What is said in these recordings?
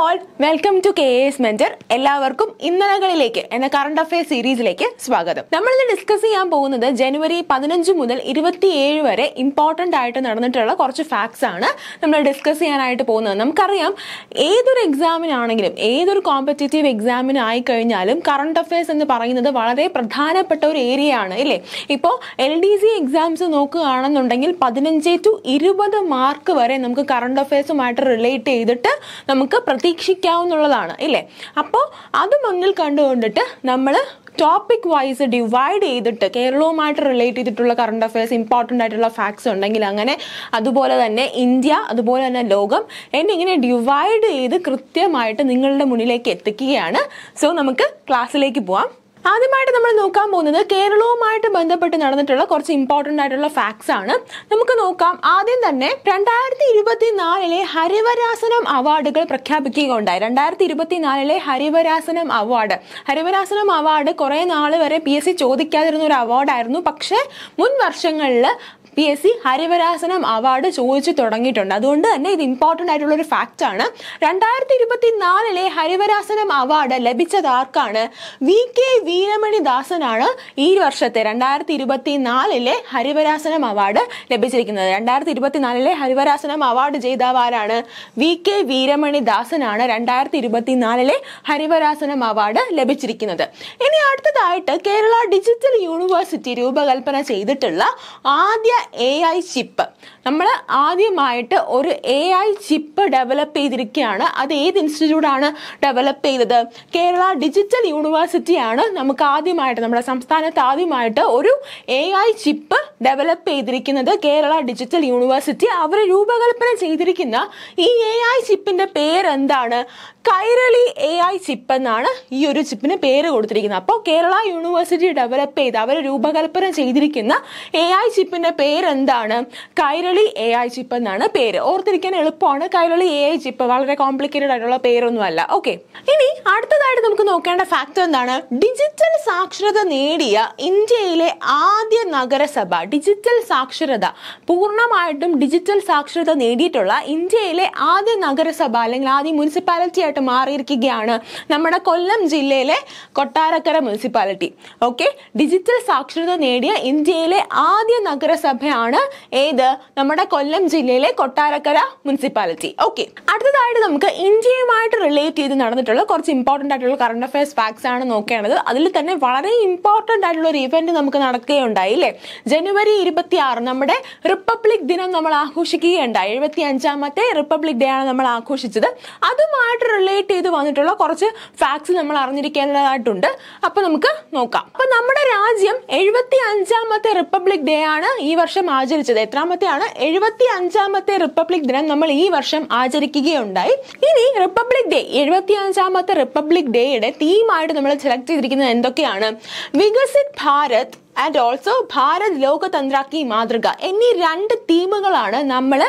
all welcome to K S mentor എല്ലാവർക്കും ഇന്നലകളിലേക്ക് എന്ന കറണ്ട് അഫയേഴ്സ് സീരീസിലേക്ക് സ്വാഗതം നമ്മൾ ഇന്ന് ഡിസ്കസ് ചെയ്യാൻ പോകുന്നത് ജനുവരി പതിനഞ്ച് മുതൽ ഇരുപത്തിയേഴ് വരെ ഇമ്പോർട്ടന്റ് ആയിട്ട് നടന്നിട്ടുള്ള കുറച്ച് ഫാക്ട്സ് ആണ് നമ്മൾ ഡിസ്കസ് ചെയ്യാനായിട്ട് പോകുന്നത് നമുക്കറിയാം ഏതൊരു എക്സാമിനാണെങ്കിലും ഏതൊരു കോമ്പറ്റേറ്റീവ് എക്സാമിനായി കഴിഞ്ഞാലും കറണ്ട് അഫയേഴ്സ് എന്ന് പറയുന്നത് വളരെ പ്രധാനപ്പെട്ട ഒരു ഏരിയ ആണ് ഇല്ലേ ഇപ്പോൾ എൽ ഡി സി എക്സാംസ് നോക്കുകയാണെന്നുണ്ടെങ്കിൽ പതിനഞ്ച് ടു ഇരുപത് മാർക്ക് വരെ നമുക്ക് കറണ്ട് അഫയേഴ്സുമായിട്ട് റിലേറ്റ് ചെയ്തിട്ട് നമുക്ക് പ്രത്യേക പ്രതീക്ഷിക്കാവുന്നതാണ് ഇല്ലേ അപ്പോൾ അത് മുന്നിൽ കണ്ടുകൊണ്ടിട്ട് നമ്മൾ ടോപ്പിക് വൈസ് ഡിവൈഡ് ചെയ്തിട്ട് കേരളവുമായിട്ട് റിലേറ്റ് ചെയ്തിട്ടുള്ള കറണ്ട് അഫയേഴ്സ് ഇമ്പോർട്ടൻ്റ് ആയിട്ടുള്ള ഫാക്ട്സ് ഉണ്ടെങ്കിൽ അങ്ങനെ അതുപോലെ തന്നെ ഇന്ത്യ അതുപോലെ തന്നെ ലോകം എന്നിങ്ങനെ ഡിവൈഡ് ചെയ്ത് കൃത്യമായിട്ട് നിങ്ങളുടെ മുന്നിലേക്ക് എത്തിക്കുകയാണ് സോ നമുക്ക് ക്ലാസ്സിലേക്ക് പോവാം ആദ്യമായിട്ട് നമ്മൾ നോക്കാൻ പോകുന്നത് കേരളവുമായിട്ട് ബന്ധപ്പെട്ട് നടന്നിട്ടുള്ള കുറച്ച് ഇമ്പോർട്ടൻ്റ് ആയിട്ടുള്ള ഫാക്ട്സ് ആണ് നമുക്ക് നോക്കാം ആദ്യം തന്നെ രണ്ടായിരത്തി ഇരുപത്തി നാലിലെ ഹരിവരാസനം അവാർഡുകൾ പ്രഖ്യാപിക്കുകയുണ്ടായി രണ്ടായിരത്തി ഇരുപത്തി നാലിലെ ഹരിവരാസനം അവാർഡ് ഹരിവരാസനം അവാർഡ് കുറേ നാൾ വരെ പി എസ് സി ചോദിക്കാതിരുന്ന ഒരു അവാർഡായിരുന്നു പക്ഷേ മുൻ വർഷങ്ങളിൽ P S C Harivarasanam award ചോദിച്ചു തുടങ്ങിയിട്ടുണ്ട് അതുകൊണ്ട് തന്നെ ഇത് ഇമ്പോർട്ടൻ്റ് ആയിട്ടുള്ള ഒരു ഫാക്റ്റ് ആണ് രണ്ടായിരത്തി ഇരുപത്തി നാലിലെ ഹരിവരാസനം അവാർഡ് ലഭിച്ചത് ആർക്കാണ് വി കെ വീരമണി ദാസനാണ് ഈ വർഷത്തെ രണ്ടായിരത്തി ഇരുപത്തി നാലിലെ ഹരിവരാസനം അവാർഡ് ലഭിച്ചിരിക്കുന്നത് രണ്ടായിരത്തി ഇരുപത്തിനാലിലെ ഹരിവരാസനം അവാർഡ് ജേതാവ് വി കെ വീരമണി ദാസനാണ് രണ്ടായിരത്തി ഇരുപത്തിനാലിലെ ഹരിവരാസനം അവാർഡ് ലഭിച്ചിരിക്കുന്നത് ഇനി അടുത്തതായിട്ട് കേരള ഡിജിറ്റൽ യൂണിവേഴ്സിറ്റി രൂപകൽപ്പന ചെയ്തിട്ടുള്ള ആദ്യ എ ഐ ചിപ്പ് നമ്മൾ ആദ്യമായിട്ട് ഒരു എ ഐ ചിപ്പ് ഡെവലപ്പ് ചെയ്തിരിക്കുകയാണ് അത് ഏത് ഇൻസ്റ്റിറ്റ്യൂട്ടാണ് ഡെവലപ്പ് ചെയ്തത് കേരള ഡിജിറ്റൽ യൂണിവേഴ്സിറ്റി ആണ് നമുക്ക് ആദ്യമായിട്ട് നമ്മുടെ സംസ്ഥാനത്ത് ആദ്യമായിട്ട് ഒരു എ ഐ ചിപ്പ് ഡെവലപ്പ് ചെയ്തിരിക്കുന്നത് കേരള ഡിജിറ്റൽ യൂണിവേഴ്സിറ്റി അവർ രൂപകൽപ്പന ചെയ്തിരിക്കുന്ന ഈ എ ഐ ചിപ്പിന്റെ പേരെന്താണ് കൈരളി എ ഐ ചിപ്പ് എന്നാണ് ഈ ഒരു ചിപ്പിന് പേര് കൊടുത്തിരിക്കുന്നത് അപ്പോൾ കേരള യൂണിവേഴ്സിറ്റി ഡെവലപ്പ് ചെയ്ത് അവർ രൂപകൽപ്പന ചെയ്തിരിക്കുന്ന എ ഐ ചിപ്പിന്റെ പേര് പേരെന്താണ് കൈരളി എ ഐ ചിപ്പ് എന്നാണ് പേര് ഓർത്തിരിക്കാൻ എളുപ്പമാണ് കൈരളി എ ഐ ചിപ്പ് വളരെ കോംപ്ലിക്കേറ്റഡ് ആയിട്ടുള്ള പേരൊന്നുമല്ല ഓക്കെ ഇനി അടുത്തതായിട്ട് നമുക്ക് നോക്കേണ്ട ഫാക്ടർ എന്താണ് ഡിജിറ്റൽ സാക്ഷരത നേടിയ ഇന്ത്യയിലെ ആദ്യ നഗരസഭ ഡിജിറ്റൽ സാക്ഷരത പൂർണ്ണമായിട്ടും ഡിജിറ്റൽ സാക്ഷരത നേടിയിട്ടുള്ള ഇന്ത്യയിലെ ആദ്യ നഗരസഭ അല്ലെങ്കിൽ ആദ്യ മുനിസിപ്പാലിറ്റി ആയിട്ട് മാറിയിരിക്കുകയാണ് നമ്മുടെ കൊല്ലം ജില്ലയിലെ കൊട്ടാരക്കര മുനിസിപ്പാലിറ്റി ഓക്കെ ഡിജിറ്റൽ സാക്ഷരത നേടിയ ഇന്ത്യയിലെ ആദ്യ നഗരസഭ ആണ് ഏത് നമ്മുടെ കൊല്ലം ജില്ലയിലെ കൊട്ടാരക്കര മുനിസിപ്പാലിറ്റി ഓക്കെ അടുത്തതായിട്ട് നമുക്ക് ഇന്ത്യയുമായിട്ട് റിലേറ്റ് ചെയ്ത് നടന്നിട്ടുള്ള കുറച്ച് ഇമ്പോർട്ടൻ്റ് ആയിട്ടുള്ള കറണ്ട് അഫയേഴ്സ് ഫാക്ട്സ് ആണ് നോക്കേണ്ടത് അതിൽ തന്നെ വളരെ ഇമ്പോർട്ടൻ്റ് ആയിട്ടുള്ള ഒരു ഇവന്റ് നമുക്ക് നടക്കുകയുണ്ടായി അല്ലേ ജനുവരി ഇരുപത്തി ആറ് നമ്മുടെ റിപ്പബ്ലിക് ദിനം നമ്മൾ ആഘോഷിക്കുകയുണ്ടായി എഴുപത്തി അഞ്ചാമത്തെ റിപ്പബ്ലിക് ഡേ ആണ് നമ്മൾ ആഘോഷിച്ചത് അതുമായിട്ട് റിലേറ്റ് ചെയ്ത് വന്നിട്ടുള്ള കുറച്ച് ഫാക്ട്സ് നമ്മൾ അറിഞ്ഞിരിക്കേണ്ടതായിട്ടുണ്ട് അപ്പോൾ നമുക്ക് നോക്കാം അപ്പോൾ നമ്മുടെ രാജ്യം എഴുപത്തി അഞ്ചാമത്തെ റിപ്പബ്ലിക് ഡേ ആണ് ഈ വർഷം വർഷം ആചരിച്ചത് എത്രാമത്തെയാണ് എഴുപത്തി അഞ്ചാമത്തെ റിപ്പബ്ലിക് ദിനം നമ്മൾ ഈ വർഷം ആചരിക്കുകയുണ്ടായി ഇനി റിപ്പബ്ലിക് ഡേ എഴുപത്തി അഞ്ചാമത്തെ റിപ്പബ്ലിക് ഡേയുടെ തീമായിട്ട് നമ്മൾ സെലക്ട് ചെയ്തിരിക്കുന്നത് എന്തൊക്കെയാണ് വികസിത് ഭാരത് ആൻഡ് ഓൾസോ ഭാരത് ലോകതന്ത്രാക്കി മാതൃക എന്നീ രണ്ട് തീമുകളാണ് നമ്മൾ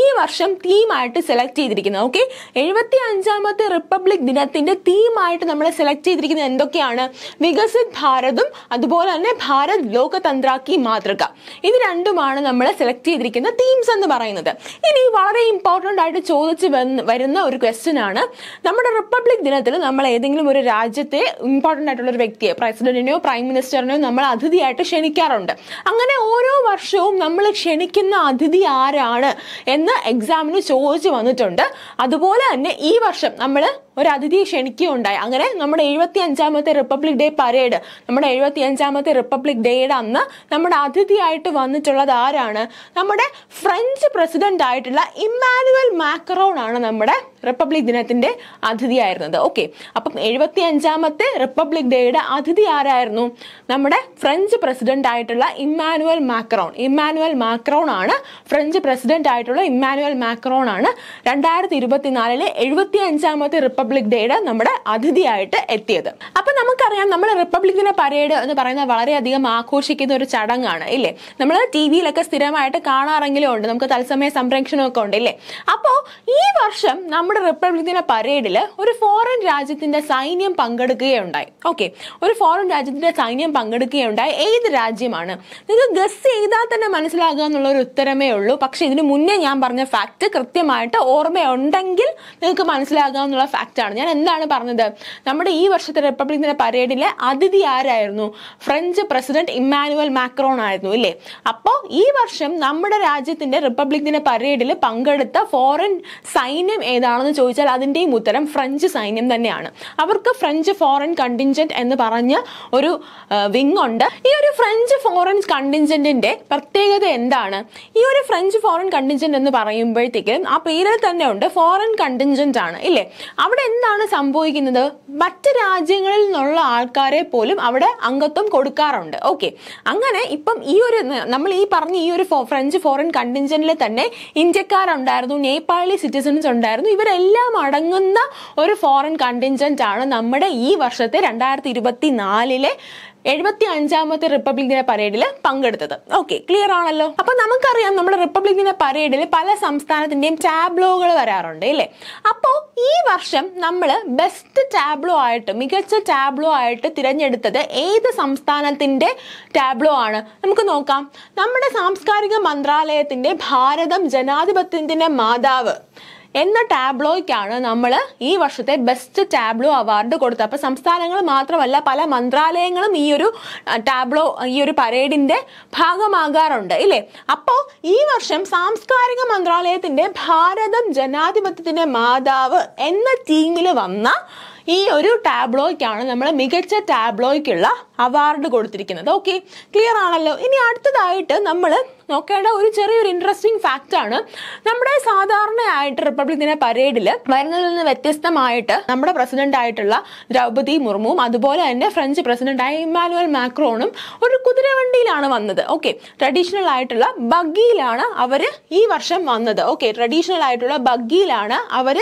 ഈ വർഷം തീമായിട്ട് സെലക്ട് ചെയ്തിരിക്കുന്നത് ഓക്കെ എഴുപത്തി അഞ്ചാമത്തെ റിപ്പബ്ലിക് ദിനത്തിന്റെ തീമായിട്ട് നമ്മൾ സെലക്ട് ചെയ്തിരിക്കുന്നത് എന്തൊക്കെയാണ് വികസിത് ഭാരതും അതുപോലെ തന്നെ ഭാരത് ലോകതന്ത്രാക്കി മാതൃക ഇത് രണ്ടുമാണ് നമ്മൾ സെലക്ട് ചെയ്തിരിക്കുന്ന തീംസ് എന്ന് പറയുന്നത് ഇനി വളരെ ഇമ്പോർട്ടൻ്റ് ആയിട്ട് ചോദിച്ചു വരുന്ന ഒരു ക്വസ്റ്റ്യൻ ആണ് നമ്മുടെ റിപ്പബ്ലിക് ദിനത്തിൽ നമ്മൾ ഏതെങ്കിലും ഒരു രാജ്യത്തെ ഇമ്പോർട്ടൻ്റ് ആയിട്ടുള്ള ഒരു വ്യക്തിയെ പ്രസിഡന്റിനെയോ പ്രൈം മിനിസ്റ്ററിനെയോ നമ്മൾ അതിഥിയായിട്ട് ആയിട്ട് ക്ഷണിക്കാറുണ്ട് അങ്ങനെ ഓരോ വർഷവും നമ്മൾ ക്ഷണിക്കുന്ന അതിഥി ആരാണ് എന്ന് എക്സാമിന് ചോദിച്ചു വന്നിട്ടുണ്ട് അതുപോലെ തന്നെ ഈ വർഷം നമ്മൾ ഒരു അതിഥിയെ ക്ഷണിക്കുകയുണ്ടായി അങ്ങനെ നമ്മുടെ എഴുപത്തി അഞ്ചാമത്തെ റിപ്പബ്ലിക് ഡേ പരേഡ് നമ്മുടെ എഴുപത്തി അഞ്ചാമത്തെ റിപ്പബ്ലിക് ഡേയുടെ അന്ന് നമ്മുടെ അതിഥിയായിട്ട് വന്നിട്ടുള്ളത് ആരാണ് നമ്മുടെ ഫ്രഞ്ച് പ്രസിഡന്റ് ആയിട്ടുള്ള ഇമ്മാനുവൽ മാക്രോൺ ആണ് നമ്മുടെ റിപ്പബ്ലിക് ദിനത്തിന്റെ അതിഥിയായിരുന്നത് ഓക്കെ അപ്പം എഴുപത്തി അഞ്ചാമത്തെ റിപ്പബ്ലിക് ഡേയുടെ അതിഥി ആരായിരുന്നു നമ്മുടെ ഫ്രഞ്ച് പ്രസിഡന്റ് ആയിട്ടുള്ള ഇമ്മാനുവൽ മാക്രോൺ ഇമ്മാനുവൽ മാക്രോൺ ആണ് ഫ്രഞ്ച് പ്രസിഡന്റ് ആയിട്ടുള്ള ഇമ്മാനുവൽ മാക്രോൺ ആണ് രണ്ടായിരത്തി ഇരുപത്തിനാലിലെ എഴുപത്തി അഞ്ചാമത്തെ റിപ്പബ്ലിക് റിപ്പബ്ലിക് ഡേയുടെ നമ്മുടെ അതിഥിയായിട്ട് എത്തിയത് അപ്പൊ നമുക്കറിയാം നമ്മൾ റിപ്പബ്ലിക് ദിന പരേഡ് എന്ന് പറയുന്നത് വളരെയധികം ആഘോഷിക്കുന്ന ഒരു ചടങ്ങാണ് ഇല്ലേ നമ്മൾ ടി വിയിലൊക്കെ സ്ഥിരമായിട്ട് കാണാറെങ്കിലും ഉണ്ട് നമുക്ക് തത്സമയ സംരക്ഷണമൊക്കെ ഉണ്ട് ഇല്ലേ അപ്പോൾ ഈ വർഷം നമ്മുടെ റിപ്പബ്ലിക് ദിന പരേഡിൽ ഒരു ഫോറിൻ രാജ്യത്തിന്റെ സൈന്യം പങ്കെടുക്കുകയുണ്ടായി ഓക്കെ ഒരു ഫോറിൻ രാജ്യത്തിന്റെ സൈന്യം പങ്കെടുക്കുകയുണ്ടായി ഏത് രാജ്യമാണ് നിങ്ങൾക്ക് ഗസ് ചെയ്താൽ തന്നെ മനസ്സിലാകുക എന്നുള്ള ഒരു ഉത്തരമേ ഉള്ളൂ പക്ഷെ ഇതിനു മുന്നേ ഞാൻ പറഞ്ഞ ഫാക്ട് കൃത്യമായിട്ട് ഓർമ്മയുണ്ടെങ്കിൽ നിങ്ങൾക്ക് മനസ്സിലാകാം എന്നുള്ള ഫാക്ട് ഫാക്റ്റാണ് ഞാൻ എന്താണ് പറഞ്ഞത് നമ്മുടെ ഈ വർഷത്തെ റിപ്പബ്ലിക് ദിന പരേഡിലെ അതിഥി ആരായിരുന്നു ഫ്രഞ്ച് പ്രസിഡന്റ് ഇമ്മാനുവൽ മാക്രോൺ ആയിരുന്നു ഇല്ലേ അപ്പോൾ ഈ വർഷം നമ്മുടെ രാജ്യത്തിന്റെ റിപ്പബ്ലിക് ദിന പരേഡിൽ പങ്കെടുത്ത ഫോറിൻ സൈന്യം ഏതാണെന്ന് ചോദിച്ചാൽ അതിൻ്റെയും ഉത്തരം ഫ്രഞ്ച് സൈന്യം തന്നെയാണ് അവർക്ക് ഫ്രഞ്ച് ഫോറിൻ കണ്ടിൻജന്റ് എന്ന് പറഞ്ഞ ഒരു വിങ് ഉണ്ട് ഈ ഒരു ഫ്രഞ്ച് ഫോറിൻ കണ്ടിൻജന്റിന്റെ പ്രത്യേകത എന്താണ് ഈ ഒരു ഫ്രഞ്ച് ഫോറിൻ കണ്ടിൻജന്റ് എന്ന് പറയുമ്പോഴത്തേക്കും ആ പേരിൽ തന്നെ ഉണ്ട് ഫോറിൻ കണ്ടിൻജന്റ് ആണ് ഇല്ലേ അവിടെ അവിടെ എന്താണ് സംഭവിക്കുന്നത് മറ്റ് രാജ്യങ്ങളിൽ നിന്നുള്ള ആൾക്കാരെ പോലും അവിടെ അംഗത്വം കൊടുക്കാറുണ്ട് ഓക്കെ അങ്ങനെ ഇപ്പം ഈ ഒരു നമ്മൾ ഈ പറഞ്ഞ ഈ ഒരു ഫ്രഞ്ച് ഫോറിൻ കണ്ടിൻജന്റിൽ തന്നെ ഇന്ത്യക്കാരുണ്ടായിരുന്നു നേപ്പാളി സിറ്റിസൺസ് ഉണ്ടായിരുന്നു ഇവരെല്ലാം അടങ്ങുന്ന ഒരു ഫോറിൻ കണ്ടിൻജന്റ് ആണ് നമ്മുടെ ഈ വർഷത്തെ രണ്ടായിരത്തി ഇരുപത്തി നാലിലെ എഴുപത്തി അഞ്ചാമത്തെ റിപ്പബ്ലിക് ദിന പരേഡിൽ പങ്കെടുത്തത് ഓക്കെ ക്ലിയർ ആണല്ലോ അപ്പൊ നമുക്കറിയാം നമ്മുടെ റിപ്പബ്ലിക് ദിന പരേഡിൽ പല സംസ്ഥാനത്തിന്റെയും ടാബ്ലോകൾ വരാറുണ്ട് അല്ലേ അപ്പോൾ ഈ വർഷം നമ്മൾ ബെസ്റ്റ് ടാബ്ലോ ആയിട്ട് മികച്ച ടാബ്ലോ ആയിട്ട് തിരഞ്ഞെടുത്തത് ഏത് സംസ്ഥാനത്തിന്റെ ടാബ്ലോ ആണ് നമുക്ക് നോക്കാം നമ്മുടെ സാംസ്കാരിക മന്ത്രാലയത്തിന്റെ ഭാരതം ജനാധിപത്യത്തിന്റെ മാതാവ് എന്ന ടാബ്ലോയ്ക്കാണ് നമ്മൾ ഈ വർഷത്തെ ബെസ്റ്റ് ടാബ്ലോ അവാർഡ് കൊടുത്തത് അപ്പോൾ സംസ്ഥാനങ്ങൾ മാത്രമല്ല പല മന്ത്രാലയങ്ങളും ഈ ഒരു ടാബ്ലോ ഈ ഒരു പരേഡിന്റെ ഭാഗമാകാറുണ്ട് ഇല്ലേ അപ്പോൾ ഈ വർഷം സാംസ്കാരിക മന്ത്രാലയത്തിന്റെ ഭാരതം ജനാധിപത്യത്തിൻ്റെ മാതാവ് എന്ന ടീമിൽ വന്ന ഈ ഒരു ടാബ്ലോയ്ക്കാണ് നമ്മൾ മികച്ച ടാബ്ലോയ്ക്കുള്ള അവാർഡ് കൊടുത്തിരിക്കുന്നത് ഓക്കെ ക്ലിയർ ആണല്ലോ ഇനി അടുത്തതായിട്ട് നമ്മൾ നോക്കേണ്ട ഒരു ചെറിയൊരു ഇൻട്രസ്റ്റിംഗ് ഫാക്റ്റ് ആണ് നമ്മുടെ സാധാരണയായിട്ട് റിപ്പബ്ലിക് ദിന പരേഡിൽ വരുന്നതിൽ നിന്ന് വ്യത്യസ്തമായിട്ട് നമ്മുടെ പ്രസിഡന്റ് ആയിട്ടുള്ള ദ്രൗപതി മുർമുവും അതുപോലെ തന്നെ ഫ്രഞ്ച് പ്രസിഡന്റായ ഇമ്മാനുവൽ മാക്രോണും ഒരു കുതിരവണ്ടിയിലാണ് വന്നത് ഓക്കെ ട്രഡീഷണൽ ആയിട്ടുള്ള ബഗ്ഗിയിലാണ് അവർ ഈ വർഷം വന്നത് ഓക്കെ ട്രഡീഷണൽ ആയിട്ടുള്ള ബഗ്ഗിയിലാണ് അവർ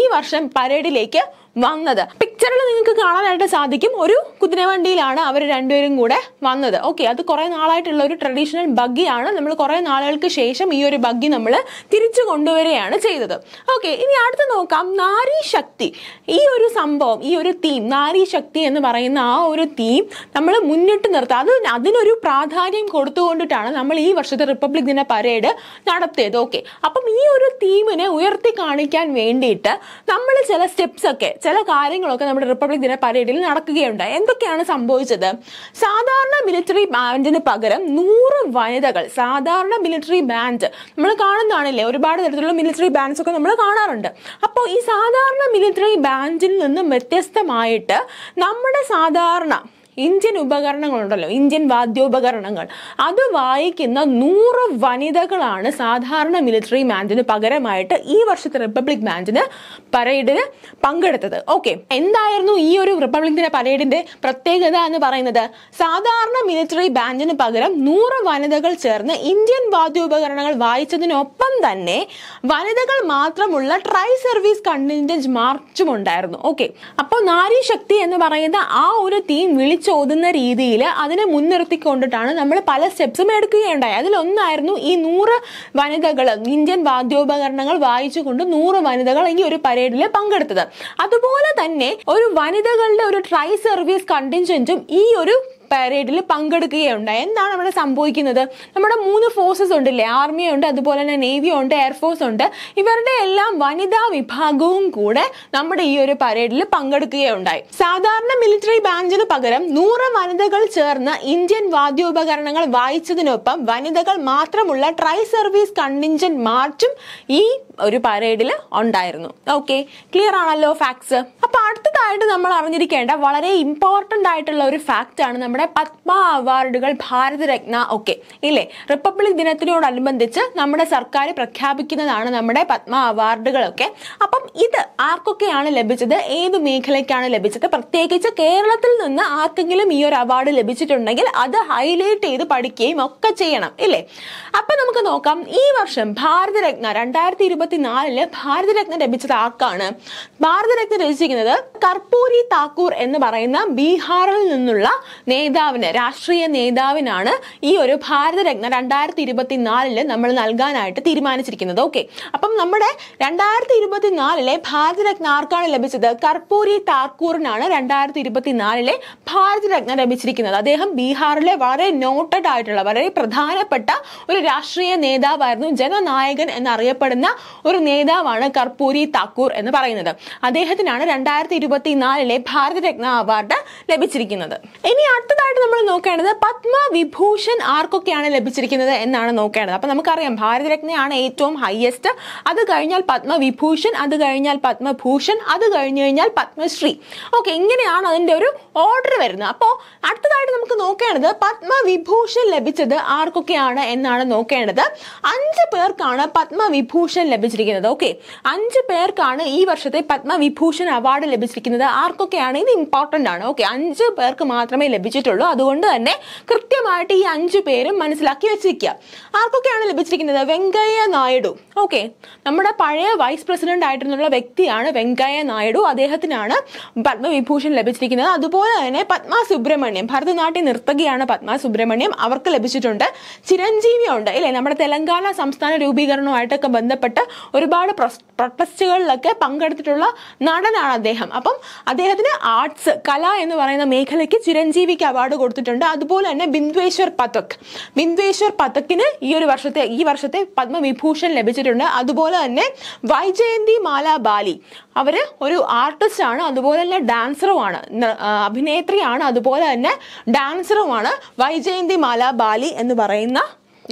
ഈ വർഷം പരേഡിലേക്ക് വന്നത് പിക്ചറിൽ നിങ്ങൾക്ക് കാണാനായിട്ട് സാധിക്കും ഒരു കുതിരവണ്ടിയിലാണ് അവർ രണ്ടുപേരും കൂടെ വന്നത് ഓക്കെ അത് കുറേ നാളായിട്ടുള്ള ഒരു ട്രഡീഷണൽ ബഗ്ഗിയാണ് നമ്മൾ കുറേ നാളുകൾക്ക് ശേഷം ഈ ഒരു ബഗ്ഗി നമ്മൾ തിരിച്ചു കൊണ്ടുവരികയാണ് ചെയ്തത് ഓക്കെ ഇനി അടുത്ത് നോക്കാം നാരി ശക്തി ഈ ഒരു സംഭവം ഈ ഒരു തീം നാരി ശക്തി എന്ന് പറയുന്ന ആ ഒരു തീം നമ്മൾ മുന്നിട്ട് നിർത്താം അത് അതിനൊരു പ്രാധാന്യം കൊടുത്തുകൊണ്ടിട്ടാണ് നമ്മൾ ഈ വർഷത്തെ റിപ്പബ്ലിക് ദിന പരേഡ് നടത്തിയത് ഓക്കെ അപ്പം ഈ ഒരു തീമിനെ ഉയർത്തി കാണിക്കാൻ വേണ്ടിയിട്ട് നമ്മൾ ചില സ്റ്റെപ്സ് ഒക്കെ ചില കാര്യങ്ങളൊക്കെ നമ്മുടെ റിപ്പബ്ലിക് ദിന പരേഡിൽ നടക്കുകയുണ്ട് എന്തൊക്കെയാണ് സംഭവിച്ചത് സാധാരണ മിലിറ്ററി ബാൻഡിന് പകരം നൂറ് വനിതകൾ സാധാരണ മിലിറ്ററി ബാൻഡ് നമ്മൾ കാണുന്നതാണല്ലേ ഒരുപാട് തരത്തിലുള്ള മിലിറ്ററി ബാൻഡ്സ് ഒക്കെ നമ്മൾ കാണാറുണ്ട് അപ്പോൾ ഈ സാധാരണ മിലിറ്ററി ബാൻഡിൽ നിന്നും വ്യത്യസ്തമായിട്ട് നമ്മുടെ സാധാരണ ഇന്ത്യൻ ഉപകരണങ്ങളുണ്ടല്ലോ ഇന്ത്യൻ വാദ്യോപകരണങ്ങൾ അത് വായിക്കുന്ന നൂറ് വനിതകളാണ് സാധാരണ മിലിറ്ററി മാൻഡിന് പകരമായിട്ട് ഈ വർഷത്തെ റിപ്പബ്ലിക് മാൻഡിന് പരേഡിന് പങ്കെടുത്തത് ഓക്കെ എന്തായിരുന്നു ഈ ഒരു റിപ്പബ്ലിക് ദിന പരേഡിന്റെ പ്രത്യേകത എന്ന് പറയുന്നത് സാധാരണ മിലിറ്ററി ബാൻഡിന് പകരം നൂറ് വനിതകൾ ചേർന്ന് ഇന്ത്യൻ വാദ്യോപകരണങ്ങൾ വായിച്ചതിനൊപ്പം തന്നെ വനിതകൾ മാത്രമുള്ള ട്രൈ സർവീസ് കണ്ടിൻജൻറ്റ് മാർച്ചും ഉണ്ടായിരുന്നു ഓക്കെ അപ്പോൾ നാരി ശക്തി എന്ന് പറയുന്ന ആ ഒരു തീം വിളിച്ച് ചോദുന്ന രീതിയിൽ അതിനെ മുൻനിർത്തിക്കൊണ്ടിട്ടാണ് നമ്മൾ പല സ്റ്റെപ്സും എടുക്കുകയുണ്ടായി അതിലൊന്നായിരുന്നു ഈ നൂറ് വനിതകൾ ഇന്ത്യൻ വാദ്യോപകരണങ്ങൾ വായിച്ചുകൊണ്ട് നൂറ് വനിതകൾ ഈ ഒരു പരേഡിൽ പങ്കെടുത്തത് അതുപോലെ തന്നെ ഒരു വനിതകളുടെ ഒരു ട്രൈ സർവീസ് കണ്ടിൻജൻറ്റും ഈ ഒരു പരേഡിൽ പങ്കെടുക്കുകയുണ്ടായി എന്താണ് അവിടെ സംഭവിക്കുന്നത് നമ്മുടെ മൂന്ന് ഫോഴ്സസ് ഉണ്ടല്ലേ ആർമിയുണ്ട് അതുപോലെ തന്നെ നേവിയുണ്ട് എയർഫോഴ്സ് ഉണ്ട് ഇവരുടെ എല്ലാം വനിതാ വിഭാഗവും കൂടെ നമ്മുടെ ഈ ഒരു പരേഡിൽ പങ്കെടുക്കുകയുണ്ടായി സാധാരണ മിലിറ്ററി ബാൻഡിന് പകരം നൂറ് വനിതകൾ ചേർന്ന് ഇന്ത്യൻ വാദ്യോപകരണങ്ങൾ വായിച്ചതിനൊപ്പം വനിതകൾ മാത്രമുള്ള ട്രൈ സർവീസ് കണ്ടിഞ്ചൻ മാർച്ചും ഈ ഒരു പരേഡിൽ ഉണ്ടായിരുന്നു ഓക്കെ ക്ലിയർ ആണല്ലോ ഫാക്ട്സ് അപ്പൊ അടുത്തതായിട്ട് നമ്മൾ അറിഞ്ഞിരിക്കേണ്ട വളരെ ഇമ്പോർട്ടന്റ് ആയിട്ടുള്ള ഒരു ഫാക്റ്റ് ആണ് നമ്മുടെ കൂടാതെ പത്മ അവാർഡുകൾ ഭാരതരത്ന ഒക്കെ ഇല്ലേ റിപ്പബ്ലിക് ദിനത്തിനോടനുബന്ധിച്ച് നമ്മുടെ സർക്കാർ പ്രഖ്യാപിക്കുന്നതാണ് നമ്മുടെ പത്മ അവാർഡുകളൊക്കെ അപ്പം ഇത് ആർക്കൊക്കെയാണ് ലഭിച്ചത് ഏത് മേഖലയ്ക്കാണ് ലഭിച്ചത് പ്രത്യേകിച്ച് കേരളത്തിൽ നിന്ന് ആർക്കെങ്കിലും ഈ ഒരു അവാർഡ് ലഭിച്ചിട്ടുണ്ടെങ്കിൽ അത് ഹൈലൈറ്റ് ചെയ്ത് പഠിക്കുകയും ഒക്കെ ചെയ്യണം ഇല്ലേ അപ്പം നമുക്ക് നോക്കാം ഈ വർഷം ഭാരതരത്ന രണ്ടായിരത്തി നാലില് ഭാരതരത്ന ലഭിച്ചത് ആർക്കാണ് ഭാരതരത്ന രചിച്ചിരിക്കുന്നത് കർപ്പൂരി താക്കൂർ എന്ന് പറയുന്ന ബീഹാറിൽ നിന്നുള്ള നേതാവ് നേതാവിന് രാഷ്ട്രീയ നേതാവിനാണ് ഈ ഒരു ഭാരതരത്ന രണ്ടായിരത്തി ഇരുപത്തിനാലില് നമ്മൾ നൽകാനായിട്ട് തീരുമാനിച്ചിരിക്കുന്നത് ഓക്കെ അപ്പം നമ്മുടെ രണ്ടായിരത്തി ഇരുപത്തിനാലിലെ ഭാരതരത്ന ആർക്കാണ് ലഭിച്ചത് കർപ്പൂരി താക്കൂറിനാണ് രണ്ടായിരത്തി ഇരുപത്തിനാലിലെ ഭാരതരത്ന ലഭിച്ചിരിക്കുന്നത് അദ്ദേഹം ബീഹാറിലെ വളരെ നോട്ടഡ് ആയിട്ടുള്ള വളരെ പ്രധാനപ്പെട്ട ഒരു രാഷ്ട്രീയ നേതാവായിരുന്നു ജനനായകൻ എന്നറിയപ്പെടുന്ന ഒരു നേതാവാണ് കർപ്പൂരി താക്കൂർ എന്ന് പറയുന്നത് അദ്ദേഹത്തിനാണ് രണ്ടായിരത്തി ഇരുപത്തിനാലിലെ ഭാരതരത്ന അവാർഡ് ലഭിച്ചിരിക്കുന്നത് ഇനി അടുത്ത അടുത്തതായിട്ട് നമ്മൾ നോക്കേണ്ടത് പത്മവിഭൂഷൺ ആർക്കൊക്കെയാണ് ലഭിച്ചിരിക്കുന്നത് എന്നാണ് നോക്കേണ്ടത് അപ്പൊ നമുക്കറിയാം ഭാരതരത്നയാണ് ഏറ്റവും ഹയസ്റ്റ് അത് കഴിഞ്ഞാൽ പത്മവിഭൂഷൺ അത് കഴിഞ്ഞാൽ പത്മഭൂഷൺ അത് കഴിഞ്ഞു കഴിഞ്ഞാൽ പത്മശ്രീ ഓക്കെ ഇങ്ങനെയാണ് അതിന്റെ ഒരു ഓർഡർ വരുന്നത് അപ്പോൾ അടുത്തതായിട്ട് നമുക്ക് നോക്കേണ്ടത് പത്മവിഭൂഷൺ ലഭിച്ചത് ആർക്കൊക്കെയാണ് എന്നാണ് നോക്കേണ്ടത് അഞ്ച് പേർക്കാണ് പത്മവിഭൂഷൺ ലഭിച്ചിരിക്കുന്നത് ഓക്കെ അഞ്ച് പേർക്കാണ് ഈ വർഷത്തെ പത്മവിഭൂഷൺ അവാർഡ് ലഭിച്ചിരിക്കുന്നത് ആർക്കൊക്കെയാണ് ഇത് ഇമ്പോർട്ടൻ്റ് ആണ് ഓക്കെ അഞ്ച് പേർക്ക് മാത്രമേ ലഭിച്ചു ലഭിച്ചിട്ടുള്ളൂ അതുകൊണ്ട് തന്നെ കൃത്യമായിട്ട് ഈ അഞ്ചു പേരും മനസ്സിലാക്കി വെച്ചിരിക്കുക ആർക്കൊക്കെയാണ് ലഭിച്ചിരിക്കുന്നത് വെങ്കയ്യ നായിഡു ഓക്കെ നമ്മുടെ പഴയ വൈസ് പ്രസിഡന്റ് ആയിട്ടുള്ള വ്യക്തിയാണ് വെങ്കയ്യ നായിഡു അദ്ദേഹത്തിനാണ് പത്മവിഭൂഷൺ ലഭിച്ചിരിക്കുന്നത് അതുപോലെ തന്നെ പത്മ സുബ്രഹ്മണ്യം ഭരതനാട്യ നിർത്തകിയാണ് പത്മ സുബ്രഹ്മണ്യം അവർക്ക് ലഭിച്ചിട്ടുണ്ട് ചിരഞ്ജീവി ഉണ്ട് ഇല്ലേ നമ്മുടെ തെലങ്കാന സംസ്ഥാന രൂപീകരണവുമായിട്ടൊക്കെ ബന്ധപ്പെട്ട് ഒരുപാട് പ്രൊട്ടസ്റ്റുകളിലൊക്കെ പങ്കെടുത്തിട്ടുള്ള നടനാണ് അദ്ദേഹം അപ്പം അദ്ദേഹത്തിന് ആർട്സ് കല എന്ന് പറയുന്ന മേഖലയ്ക്ക് ചിരഞ്ജീവിക്ക് അവാർഡ് കൊടുത്തിട്ടുണ്ട് അതുപോലെ തന്നെ ബിന്ദുവേശ്വർ പതക് ബിന്ദുവേശ്വർ പതക്കിന് ഈ ഒരു വർഷത്തെ ഈ വർഷത്തെ പത്മവിഭൂഷൺ ലഭിച്ചിട്ടുണ്ട് അതുപോലെ തന്നെ വൈജയന്തി മാല ബാലി അവർ ഒരു ആർട്ടിസ്റ്റാണ് അതുപോലെ തന്നെ ഡാൻസറുമാണ് അഭിനേത്രിയാണ് അതുപോലെ തന്നെ ഡാൻസറുമാണ് വൈജയന്തി മാല ബാലി എന്ന് പറയുന്ന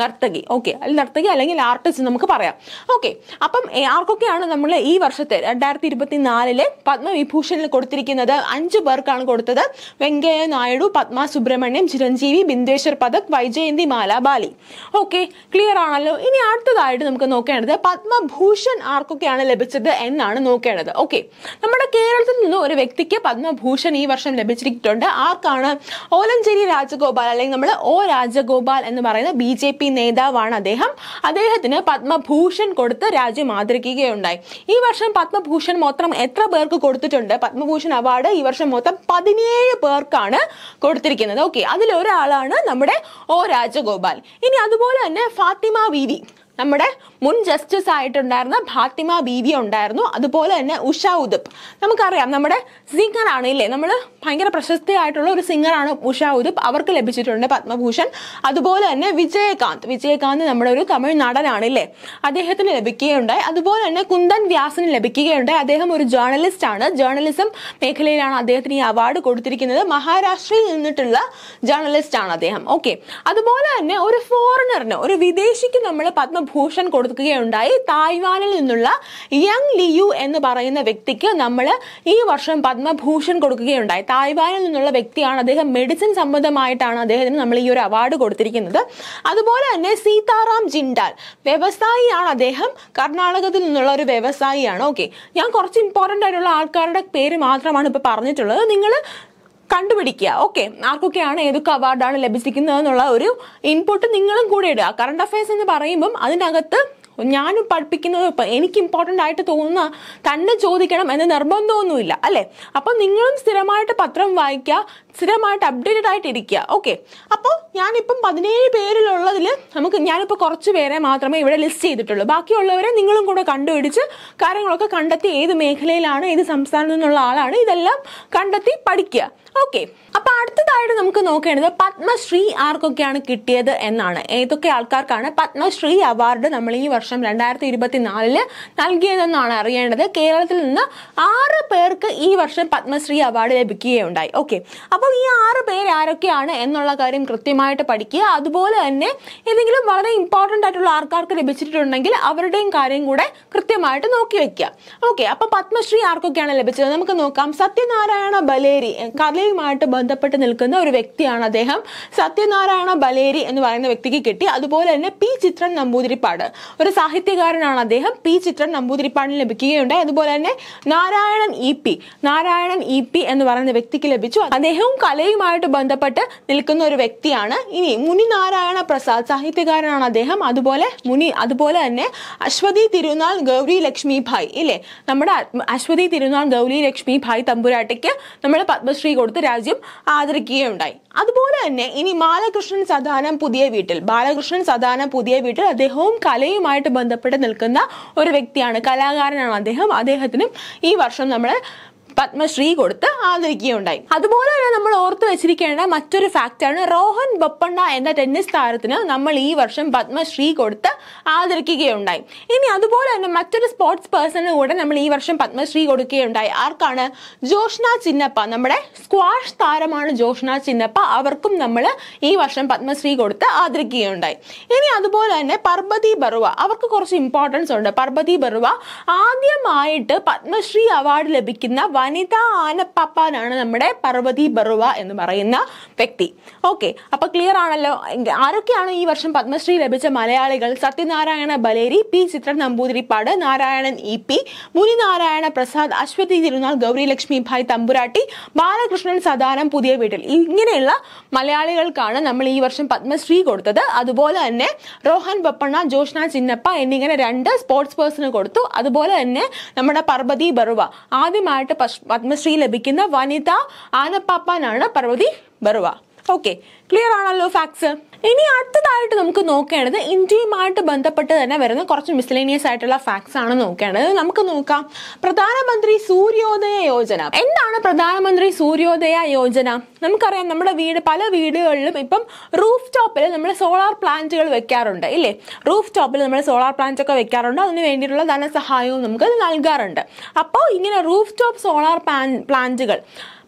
നർത്തകി ഓക്കെ അല്ലെങ്കിൽ നർത്തകി അല്ലെങ്കിൽ ആർട്ടിസ്റ്റ് നമുക്ക് പറയാം ഓക്കെ അപ്പം ആർക്കൊക്കെയാണ് നമ്മൾ ഈ വർഷത്തെ രണ്ടായിരത്തി ഇരുപത്തി നാലിലെ പത്മവിഭൂഷണിൽ കൊടുത്തിരിക്കുന്നത് അഞ്ച് പേർക്കാണ് കൊടുത്തത് Venkaiah Naidu Padma Subrahmanyam Chiranjeevi Bindeshwar Pathak Vyjayanthimala Bali okay clear ആണല്ലോ ഇനി അടുത്തതായിട്ട് നമുക്ക് നോക്കേണ്ടത് പത്മഭൂഷൺ ആർക്കൊക്കെയാണ് ലഭിച്ചത് എന്നാണ് നോക്കേണ്ടത് ഓക്കെ നമ്മുടെ കേരളത്തിൽ നിന്ന് ഒരു വ്യക്തിക്ക് പത്മഭൂഷൺ ഈ വർഷം ലഭിച്ചിട്ടുണ്ട് ആർക്കാണ് ഓലഞ്ചേരി രാജഗോപാൽ അല്ലെങ്കിൽ നമ്മൾ ഒ രാജഗോപാൽ എന്ന് പറയുന്ന ബി ജെ പി പി നേതാവാണ് അദ്ദേഹം അദ്ദേഹത്തിന് പത്മഭൂഷൺ കൊടുത്ത് രാജ്യം ആദരിക്കുകയുണ്ടായി ഈ വർഷം പത്മഭൂഷൺ മൊത്തം എത്ര പേർക്ക് കൊടുത്തിട്ടുണ്ട് പത്മഭൂഷൺ അവാർഡ് ഈ വർഷം മൊത്തം പതിനേഴ് പേർക്കാണ് കൊടുത്തിരിക്കുന്നത് ഓക്കെ അതിലൊരാളാണ് നമ്മുടെ ഒ രാജഗോപാൽ ഇനി അതുപോലെ തന്നെ ഫാത്തിമ വീതി നമ്മുടെ മുൻ ജസ്റ്റിസ് ആയിട്ടുണ്ടായിരുന്ന ഫാത്തിമ ബീവി ഉണ്ടായിരുന്നു അതുപോലെ തന്നെ ഉഷ ഉദുപ്പ് നമുക്കറിയാം നമ്മുടെ സിംഗറാണ് ഇല്ലേ നമ്മൾ ഭയങ്കര പ്രശസ്തയായിട്ടുള്ള ഒരു സിംഗറാണ് ഉഷ ഉദുപ്പ് അവർക്ക് ലഭിച്ചിട്ടുണ്ട് പത്മഭൂഷൺ അതുപോലെ തന്നെ വിജയകാന്ത് വിജയകാന്ത് നമ്മുടെ ഒരു തമിഴ് നടനാണ് ഇല്ലേ അദ്ദേഹത്തിന് ലഭിക്കുകയുണ്ടായി അതുപോലെ തന്നെ കുന്ദൻ വ്യാസന് ലഭിക്കുകയുണ്ടായി അദ്ദേഹം ഒരു ജേർണലിസ്റ്റ് ആണ് ജേർണലിസം മേഖലയിലാണ് അദ്ദേഹത്തിന് ഈ അവാർഡ് കൊടുത്തിരിക്കുന്നത് മഹാരാഷ്ട്രയിൽ നിന്നിട്ടുള്ള ജേർണലിസ്റ്റ് ആണ് അദ്ദേഹം ഓക്കെ അതുപോലെ തന്നെ ഒരു ഫോറിനറിന് ഒരു വിദേശിക്ക് നമ്മൾ പത്മഭൂഷൺ കൊടുത്തു കൊടുക്കുകയുണ്ടായി തായ്വാനിൽ നിന്നുള്ള യങ് ലിയു എന്ന് പറയുന്ന വ്യക്തിക്ക് നമ്മൾ ഈ വർഷം പത്മഭൂഷൺ കൊടുക്കുകയുണ്ടായി തായ്വാനിൽ നിന്നുള്ള വ്യക്തിയാണ് അദ്ദേഹം മെഡിസിൻ സംബന്ധമായിട്ടാണ് അദ്ദേഹത്തിന് നമ്മൾ ഈ ഒരു അവാർഡ് കൊടുത്തിരിക്കുന്നത് അതുപോലെ തന്നെ സീതാറാം ജിൻഡാൽ വ്യവസായിയാണ് അദ്ദേഹം കർണാടകത്തിൽ നിന്നുള്ള ഒരു വ്യവസായിയാണ് ഓക്കെ ഞാൻ കുറച്ച് ഇമ്പോർട്ടൻ്റ് ആയിട്ടുള്ള ആൾക്കാരുടെ പേര് മാത്രമാണ് ഇപ്പോൾ പറഞ്ഞിട്ടുള്ളത് നിങ്ങൾ കണ്ടുപിടിക്കുക ഓക്കെ ആർക്കൊക്കെയാണ് ഏതൊക്കെ അവാർഡാണ് ലഭിച്ചിരിക്കുന്നത് എന്നുള്ള ഒരു ഇൻപുട്ട് നിങ്ങളും കൂടെ ഇടുക കറണ്ട് അഫയേഴ്സ് എന്ന് പറയുമ്പം അതിനകത്ത് ഞാനും പഠിപ്പിക്കുന്നത് എനിക്ക് ഇമ്പോർട്ടൻ്റ് ആയിട്ട് തോന്നുന്ന തന്നെ ചോദിക്കണം എന്ന് നിർബന്ധമൊന്നുമില്ല അല്ലേ അപ്പം നിങ്ങളും സ്ഥിരമായിട്ട് പത്രം വായിക്കുക സ്ഥിരമായിട്ട് അപ്ഡേറ്റഡ് ആയിട്ട് ഇരിക്കുക ഓക്കെ അപ്പോൾ ഞാനിപ്പം പതിനേഴ് പേരിലുള്ളതിൽ നമുക്ക് ഞാനിപ്പോൾ കുറച്ച് പേരെ മാത്രമേ ഇവിടെ ലിസ്റ്റ് ചെയ്തിട്ടുള്ളൂ ബാക്കിയുള്ളവരെ നിങ്ങളും കൂടെ കണ്ടുപിടിച്ച് കാര്യങ്ങളൊക്കെ കണ്ടെത്തി ഏത് മേഖലയിലാണ് ഏത് സംസ്ഥാനത്തു നിന്നുള്ള ആളാണ് ഇതെല്ലാം കണ്ടെത്തി പഠിക്കുക ഓക്കെ അപ്പോൾ അടുത്തതായിട്ട് നമുക്ക് നോക്കേണ്ടത് പത്മശ്രീ ആർക്കൊക്കെയാണ് കിട്ടിയത് എന്നാണ് ഏതൊക്കെ ആൾക്കാർക്കാണ് പത്മശ്രീ അവാർഡ് നമ്മൾ ഈ വർഷം രണ്ടായിരത്തി ഇരുപത്തിനാലില് നൽകിയതെന്നാണ് അറിയേണ്ടത് കേരളത്തിൽ നിന്ന് ആറ് പേർക്ക് ഈ വർഷം പത്മശ്രീ അവാർഡ് ലഭിക്കുകയുണ്ടായി ഓക്കെ അപ്പോൾ ഈ ആറ് പേര് ആരൊക്കെയാണ് എന്നുള്ള കാര്യം കൃത്യമായിട്ട് പഠിക്കുക അതുപോലെ തന്നെ ഏതെങ്കിലും വളരെ ഇമ്പോർട്ടൻ്റ് ആയിട്ടുള്ള ആൾക്കാർക്ക് ലഭിച്ചിട്ടുണ്ടെങ്കിൽ അവരുടെയും കാര്യം കൂടെ കൃത്യമായിട്ട് നോക്കി വെക്കുക ഓക്കെ അപ്പോൾ പത്മശ്രീ ആർക്കൊക്കെയാണ് ലഭിച്ചത് നമുക്ക് നോക്കാം സത്യനാരായണ ബലേരി കലയുമായിട്ട് ബന്ധപ്പെട്ട് നിൽക്കുന്ന ഒരു വ്യക്തിയാണ് അദ്ദേഹം സത്യനാരായണ ബലേരി എന്ന് പറയുന്ന വ്യക്തിക്ക് കിട്ടി അതുപോലെ തന്നെ പി ചിത്രൻ നമ്പൂതിരിപ്പാട് ഒരു സാഹിത്യകാരനാണ് അദ്ദേഹം പി ചിത്രൻ നമ്പൂതിരിപ്പാടിന് ലഭിക്കുകയുണ്ട് അതുപോലെ തന്നെ Narayanan E P Narayanan E P എന്ന് പറയുന്ന വ്യക്തിക്ക് ലഭിച്ചു അദ്ദേഹവും കലയുമായിട്ട് ബന്ധപ്പെട്ട് നിൽക്കുന്ന ഒരു വ്യക്തിയാണ് ഇനി മുനി നാരായണ പ്രസാദ് സാഹിത്യകാരനാണ് അദ്ദേഹം അതുപോലെ മുനി അതുപോലെ തന്നെ അശ്വതി തിരുനാൾ ഗൗരി ലക്ഷ്മി ഭായ് ഇല്ലേ നമ്മുടെ അശ്വതി തിരുനാൾ ഗൗരി ലക്ഷ്മി ഭായ് തമ്പുരാട്ടിക്ക് നമ്മൾ പത്മശ്രീ കൊടുത്ത് രാജ്യം ആദരിക്കുകയുണ്ടായി അതുപോലെ തന്നെ ഇനി ബാലകൃഷ്ണൻ സദാനം പുതിയ വീട്ടിൽ ബാലകൃഷ്ണൻ സദാനം പുതിയ വീട്ടിൽ അദ്ദേഹവും കലയുമായി ബന്ധപ്പെട്ട് നിൽക്കുന്ന ഒരു വ്യക്തിയാണ് കലാകാരനാണ് അദ്ദേഹം അദ്ദേഹത്തിനും ഈ വർഷം നമ്മൾ പത്മശ്രീ കൊടുത്ത് ആദരിക്കുകയുണ്ടായി അതുപോലെ തന്നെ നമ്മൾ ഓർത്തു വെച്ചിരിക്കേണ്ട മറ്റൊരു ആണ് റോഹൻ ബൊപ്പണ്ണ എന്ന ടെന്നീസ് താരത്തിന് നമ്മൾ ഈ വർഷം പത്മശ്രീ കൊടുത്ത് ആദരിക്കുകയുണ്ടായി ഇനി അതുപോലെ തന്നെ മറ്റൊരു സ്പോർട്സ് പേഴ്സണിന് കൂടെ നമ്മൾ ഈ വർഷം പത്മശ്രീ കൊടുക്കുകയുണ്ടായി ആർക്കാണ് ജോഷ്ന ചിന്നപ്പ നമ്മുടെ സ്ക്വാഷ് താരമാണ് ജോഷ്ന ചിന്നപ്പ അവർക്കും നമ്മൾ ഈ വർഷം പത്മശ്രീ കൊടുത്ത് ആദരിക്കുകയുണ്ടായി ഇനി അതുപോലെ തന്നെ പർബതി ബറുവ അവർക്ക് കുറച്ച് ഇമ്പോർട്ടൻസ് ഉണ്ട് പർബതി ബറുവ ആദ്യമായിട്ട് പത്മശ്രീ അവാർഡ് ലഭിക്കുന്ന വനിതാ ആനപ്പാപ്പ എന്നാണ് നമ്മുടെ പർവതി ബറുവ എന്ന് പറയുന്ന വ്യക്തി ഓക്കെ അപ്പൊ ക്ലിയർ ആണല്ലോ ആരൊക്കെയാണ് ഈ വർഷം പത്മശ്രീ ലഭിച്ച മലയാളികൾ Sathyanarayana Beleri P Chithra Namboothiripad Narayanan E P Muninarayana Prasad Aswathi Thirunal Gouri Lakshmi bhai തമ്പുരാട്ടി ബാലകൃഷ്ണൻ സദാനം പുതിയ വീട്ടിൽ ഇങ്ങനെയുള്ള മലയാളികൾക്കാണ് നമ്മൾ ഈ വർഷം പത്മശ്രീ കൊടുത്തത് അതുപോലെ തന്നെ റോഹൻ ബപ്പണ്ണ ജോഷ്ന ചിന്നപ്പ എന്നിങ്ങനെ രണ്ട് സ്പോർട്സ് പേഴ്സണ് കൊടുത്തു അതുപോലെ തന്നെ നമ്മുടെ പർവതി ബറുവ ആദ്യമായിട്ട് പത്മശ്രീ ലഭിക്കുന്ന വനിത ആനപ്പാപ്പാനാണ് പർവതി ബറുവ ഓക്കെ ക്ലിയർ ആണല്ലോ ഫാക്ട്സ് ഇനി അടുത്തതായിട്ട് നമുക്ക് നോക്കേണ്ടത് ഇന്ത്യയുമായിട്ട് ബന്ധപ്പെട്ട് തന്നെ വരുന്ന കുറച്ച് മിസ്ലേനിയസ് ആയിട്ടുള്ള ഫാക്ട്സ് ആണ് നോക്കേണ്ടത് നമുക്ക് നോക്കാം പ്രധാനമന്ത്രി സൂര്യോദയ യോജന എന്താണ് പ്രധാനമന്ത്രി സൂര്യോദയ യോജന നമുക്കറിയാം നമ്മുടെ വീട് പല വീടുകളിലും ഇപ്പം റൂഫ് ടോപ്പിൽ നമ്മൾ സോളാർ പ്ലാന്റുകൾ വെക്കാറുണ്ട് ഇല്ലേ റൂഫ് ടോപ്പിൽ നമ്മൾ സോളാർ പ്ലാന്റ് ഒക്കെ വെക്കാറുണ്ട് അതിന് വേണ്ടിയിട്ടുള്ള ധനസഹായവും നമുക്ക് നൽകാറുണ്ട് അപ്പോൾ ഇങ്ങനെ റൂഫ് ടോപ്പ് സോളാർ പ്ലാന്റുകൾ